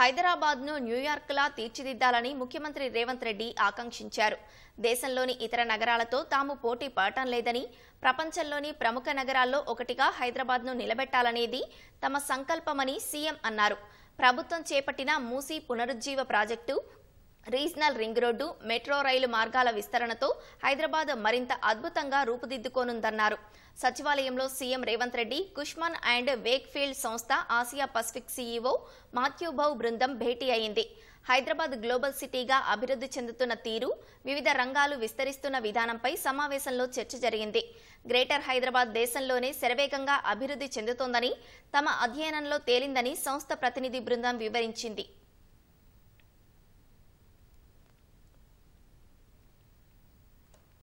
హైదరాబాద్ను న్యూయార్క్లా తీర్చిదిద్దాలని ముఖ్యమంత్రి రేవంత్ రెడ్డి ఆకాంక్షించారు దేశంలోని ఇతర నగరాలతో తాము పోటీ పడటం లేదని ప్రపంచంలోని ప్రముఖ నగరాల్లో ఒకటిగా హైదరాబాద్ను నిలబెట్టాలనేది తమ సంకల్పమని సీఎం అన్నారు ప్రభుత్వం చేపట్టిన మూసీ పునరుజ్జీవ project regional ring road metro rail మార్గాల విస్తరణతో హైదరాబాద్ మరింత అద్భుతంగా రూపుదిద్దుకోనుందన్నారు సచివాలయంలో CM Revanth Reddy Cushman and Wakefield సంస్థ ఆసియా పసిఫిక్ సీఈఓ మాథ్యూభౌ బృందం భేటీ అయింది హైదరాబాద్ గ్లోబల్ సిటీగా అభివృద్ధి చెందుతున్న తీరు వివిధ రంగాలు విస్తరిస్తున్న విధానంపై సమావేశంలో చర్చ జరిగింది గ్రేటర్ హైదరాబాద్ దేశంలోనే శరవేగంగా అభివృద్ధి చెందుతోందని తమ అధ్యయనంలో తేలిందని సంస్థ ప్రతినిధి బృందం వివరించింది